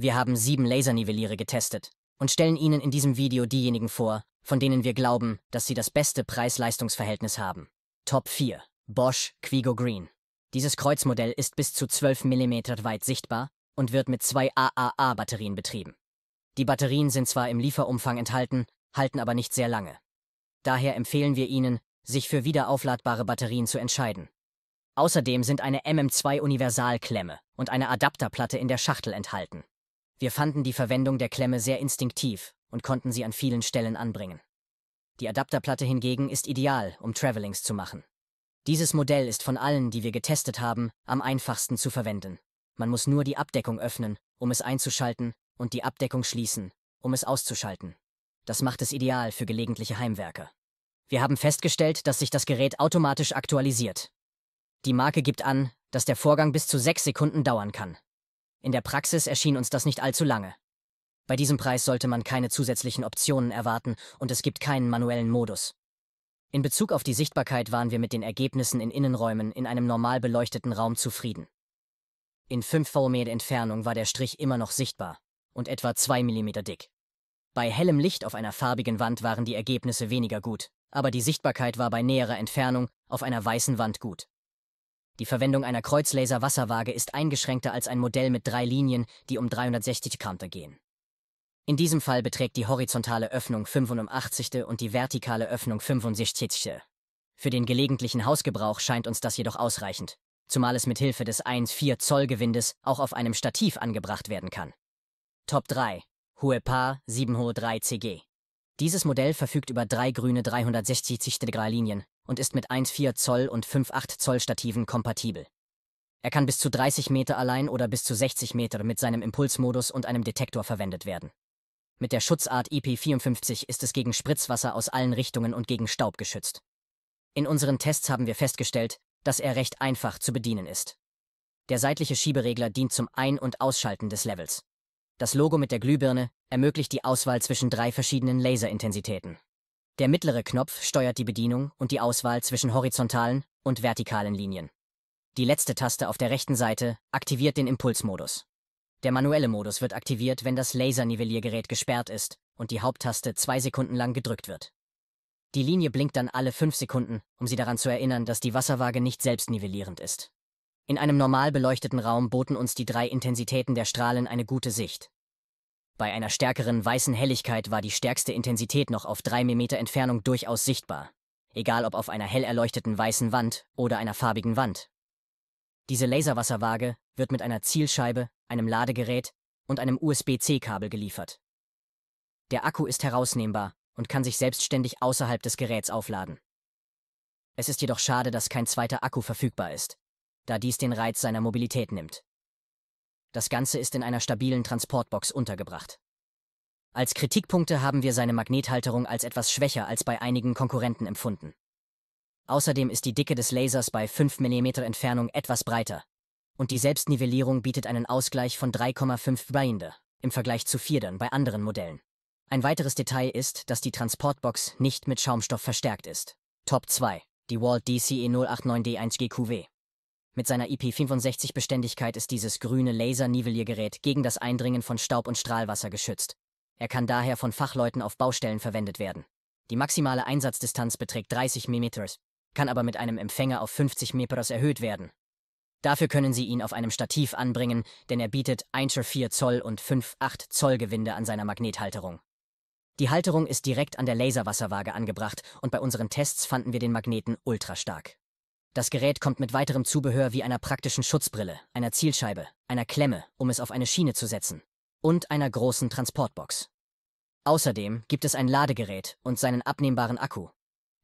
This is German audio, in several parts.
Wir haben sieben Lasernivelliere getestet und stellen Ihnen in diesem Video diejenigen vor, von denen wir glauben, dass sie das beste Preis-Leistungs-Verhältnis haben. Top 4. Bosch Quigo Green. Dieses Kreuzmodell ist bis zu 12 mm weit sichtbar und wird mit zwei AAA-Batterien betrieben. Die Batterien sind zwar im Lieferumfang enthalten, halten aber nicht sehr lange. Daher empfehlen wir Ihnen, sich für wiederaufladbare Batterien zu entscheiden. Außerdem sind eine MM2-Universalklemme und eine Adapterplatte in der Schachtel enthalten. Wir fanden die Verwendung der Klemme sehr instinktiv und konnten sie an vielen Stellen anbringen. Die Adapterplatte hingegen ist ideal, um Travelings zu machen. Dieses Modell ist von allen, die wir getestet haben, am einfachsten zu verwenden. Man muss nur die Abdeckung öffnen, um es einzuschalten, und die Abdeckung schließen, um es auszuschalten. Das macht es ideal für gelegentliche Heimwerker. Wir haben festgestellt, dass sich das Gerät automatisch aktualisiert. Die Marke gibt an, dass der Vorgang bis zu sechs Sekunden dauern kann. In der Praxis erschien uns das nicht allzu lange. Bei diesem Preis sollte man keine zusätzlichen Optionen erwarten und es gibt keinen manuellen Modus. In Bezug auf die Sichtbarkeit waren wir mit den Ergebnissen in Innenräumen in einem normal beleuchteten Raum zufrieden. In 5 Vollmeter Entfernung war der Strich immer noch sichtbar und etwa 2 mm dick. Bei hellem Licht auf einer farbigen Wand waren die Ergebnisse weniger gut, aber die Sichtbarkeit war bei näherer Entfernung auf einer weißen Wand gut. Die Verwendung einer Kreuzlaser-Wasserwaage ist eingeschränkter als ein Modell mit drei Linien, die um 360 Gramm gehen. In diesem Fall beträgt die horizontale Öffnung 85. und die vertikale Öffnung 65. Für den gelegentlichen Hausgebrauch scheint uns das jedoch ausreichend, zumal es mit Hilfe des 1,4 Zoll Gewindes auch auf einem Stativ angebracht werden kann. Top 3 Huepa 703 CG Dieses Modell verfügt über drei grüne 360 Grad Linien, und ist mit 1,4 Zoll und 5,8 Zoll Stativen kompatibel. Er kann bis zu 30 Meter allein oder bis zu 60 Meter mit seinem Impulsmodus und einem Detektor verwendet werden. Mit der Schutzart e IP54 ist es gegen Spritzwasser aus allen Richtungen und gegen Staub geschützt. In unseren Tests haben wir festgestellt, dass er recht einfach zu bedienen ist. Der seitliche Schieberegler dient zum Ein- und Ausschalten des Levels. Das Logo mit der Glühbirne ermöglicht die Auswahl zwischen drei verschiedenen Laserintensitäten. Der mittlere Knopf steuert die Bedienung und die Auswahl zwischen horizontalen und vertikalen Linien. Die letzte Taste auf der rechten Seite aktiviert den Impulsmodus. Der manuelle Modus wird aktiviert, wenn das Lasernivelliergerät gesperrt ist und die Haupttaste zwei Sekunden lang gedrückt wird. Die Linie blinkt dann alle fünf Sekunden, um Sie daran zu erinnern, dass die Wasserwaage nicht selbstnivellierend ist. In einem normal beleuchteten Raum boten uns die drei Intensitäten der Strahlen eine gute Sicht. Bei einer stärkeren weißen Helligkeit war die stärkste Intensität noch auf drei mm Entfernung durchaus sichtbar, egal ob auf einer hell erleuchteten weißen Wand oder einer farbigen Wand. Diese Laserwasserwaage wird mit einer Zielscheibe, einem Ladegerät und einem USB-C-Kabel geliefert. Der Akku ist herausnehmbar und kann sich selbstständig außerhalb des Geräts aufladen. Es ist jedoch schade, dass kein zweiter Akku verfügbar ist, da dies den Reiz seiner Mobilität nimmt. Das Ganze ist in einer stabilen Transportbox untergebracht. Als Kritikpunkte haben wir seine Magnethalterung als etwas schwächer als bei einigen Konkurrenten empfunden. Außerdem ist die Dicke des Lasers bei 5 mm Entfernung etwas breiter. Und die Selbstnivellierung bietet einen Ausgleich von 3,5 Brinde im Vergleich zu Vierdern bei anderen Modellen. Ein weiteres Detail ist, dass die Transportbox nicht mit Schaumstoff verstärkt ist. Top 2. Die Walt DCE 089D1GQW. Mit seiner IP65-Beständigkeit ist dieses grüne Laser-Nivelliergerät gegen das Eindringen von Staub und Strahlwasser geschützt. Er kann daher von Fachleuten auf Baustellen verwendet werden. Die maximale Einsatzdistanz beträgt 30 mm, kann aber mit einem Empfänger auf 50 m erhöht werden. Dafür können Sie ihn auf einem Stativ anbringen, denn er bietet 1-4 Zoll und 5-8 Zoll Gewinde an seiner Magnethalterung. Die Halterung ist direkt an der Laserwasserwaage angebracht und bei unseren Tests fanden wir den Magneten ultrastark. Das Gerät kommt mit weiterem Zubehör wie einer praktischen Schutzbrille, einer Zielscheibe, einer Klemme, um es auf eine Schiene zu setzen, und einer großen Transportbox. Außerdem gibt es ein Ladegerät und seinen abnehmbaren Akku.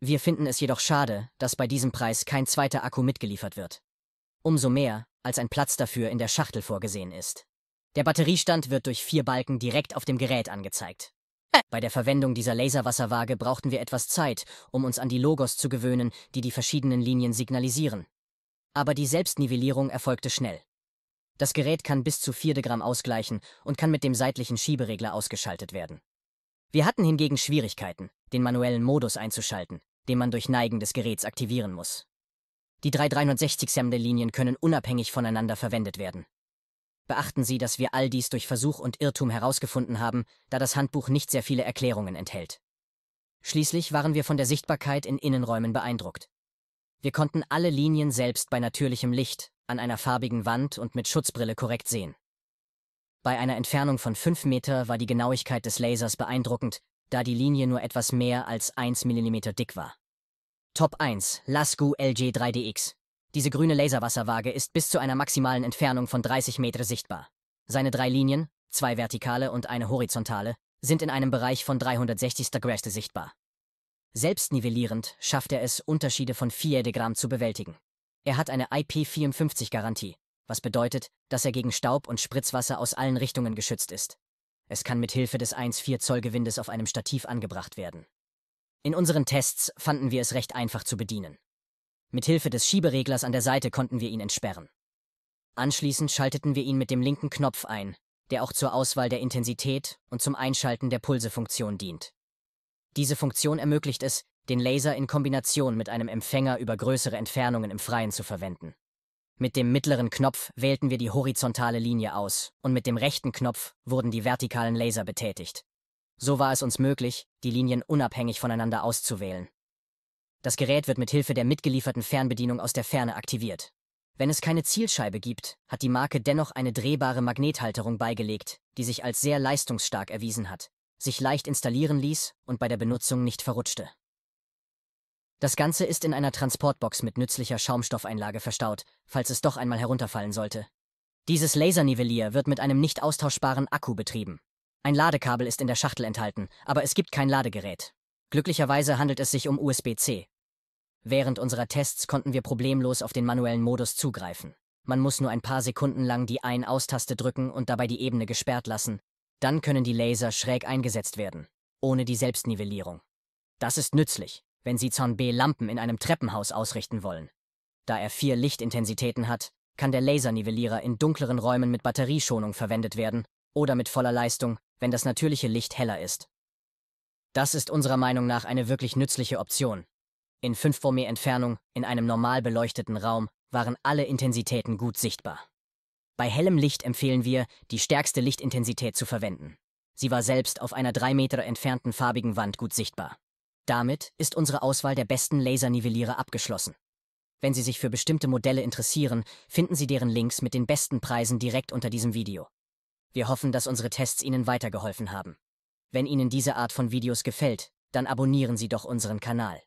Wir finden es jedoch schade, dass bei diesem Preis kein zweiter Akku mitgeliefert wird. Umso mehr, als ein Platz dafür in der Schachtel vorgesehen ist. Der Batteriestand wird durch vier Balken direkt auf dem Gerät angezeigt. Bei der Verwendung dieser Laserwasserwaage brauchten wir etwas Zeit, um uns an die Logos zu gewöhnen, die die verschiedenen Linien signalisieren. Aber die Selbstnivellierung erfolgte schnell. Das Gerät kann bis zu 4 Gramm ausgleichen und kann mit dem seitlichen Schieberegler ausgeschaltet werden. Wir hatten hingegen Schwierigkeiten, den manuellen Modus einzuschalten, den man durch Neigen des Geräts aktivieren muss. Die drei 360 Semde Linien können unabhängig voneinander verwendet werden. Beachten Sie, dass wir all dies durch Versuch und Irrtum herausgefunden haben, da das Handbuch nicht sehr viele Erklärungen enthält. Schließlich waren wir von der Sichtbarkeit in Innenräumen beeindruckt. Wir konnten alle Linien selbst bei natürlichem Licht, an einer farbigen Wand und mit Schutzbrille korrekt sehen. Bei einer Entfernung von 5 Meter war die Genauigkeit des Lasers beeindruckend, da die Linie nur etwas mehr als 1 mm dick war. Top 1 Lasgu LG3DX diese grüne Laserwasserwaage ist bis zu einer maximalen Entfernung von 30 Meter sichtbar. Seine drei Linien, zwei vertikale und eine horizontale, sind in einem Bereich von 360 Größe sichtbar. Selbstnivellierend schafft er es, Unterschiede von 4 Degramm zu bewältigen. Er hat eine IP54-Garantie, was bedeutet, dass er gegen Staub und Spritzwasser aus allen Richtungen geschützt ist. Es kann mit Hilfe des 1,4 Zoll Gewindes auf einem Stativ angebracht werden. In unseren Tests fanden wir es recht einfach zu bedienen. Mit Hilfe des Schiebereglers an der Seite konnten wir ihn entsperren. Anschließend schalteten wir ihn mit dem linken Knopf ein, der auch zur Auswahl der Intensität und zum Einschalten der Pulsefunktion dient. Diese Funktion ermöglicht es, den Laser in Kombination mit einem Empfänger über größere Entfernungen im Freien zu verwenden. Mit dem mittleren Knopf wählten wir die horizontale Linie aus und mit dem rechten Knopf wurden die vertikalen Laser betätigt. So war es uns möglich, die Linien unabhängig voneinander auszuwählen. Das Gerät wird mit Hilfe der mitgelieferten Fernbedienung aus der Ferne aktiviert. Wenn es keine Zielscheibe gibt, hat die Marke dennoch eine drehbare Magnethalterung beigelegt, die sich als sehr leistungsstark erwiesen hat, sich leicht installieren ließ und bei der Benutzung nicht verrutschte. Das Ganze ist in einer Transportbox mit nützlicher Schaumstoffeinlage verstaut, falls es doch einmal herunterfallen sollte. Dieses Lasernivellier wird mit einem nicht austauschbaren Akku betrieben. Ein Ladekabel ist in der Schachtel enthalten, aber es gibt kein Ladegerät. Glücklicherweise handelt es sich um USB-C, Während unserer Tests konnten wir problemlos auf den manuellen Modus zugreifen. Man muss nur ein paar Sekunden lang die Ein-Aus-Taste drücken und dabei die Ebene gesperrt lassen. Dann können die Laser schräg eingesetzt werden, ohne die Selbstnivellierung. Das ist nützlich, wenn Sie Zorn B Lampen in einem Treppenhaus ausrichten wollen. Da er vier Lichtintensitäten hat, kann der Lasernivellierer in dunkleren Räumen mit Batterieschonung verwendet werden oder mit voller Leistung, wenn das natürliche Licht heller ist. Das ist unserer Meinung nach eine wirklich nützliche Option, in 5 vor mir Entfernung, in einem normal beleuchteten Raum, waren alle Intensitäten gut sichtbar. Bei hellem Licht empfehlen wir, die stärkste Lichtintensität zu verwenden. Sie war selbst auf einer 3 Meter entfernten farbigen Wand gut sichtbar. Damit ist unsere Auswahl der besten Lasernivellierer abgeschlossen. Wenn Sie sich für bestimmte Modelle interessieren, finden Sie deren Links mit den besten Preisen direkt unter diesem Video. Wir hoffen, dass unsere Tests Ihnen weitergeholfen haben. Wenn Ihnen diese Art von Videos gefällt, dann abonnieren Sie doch unseren Kanal.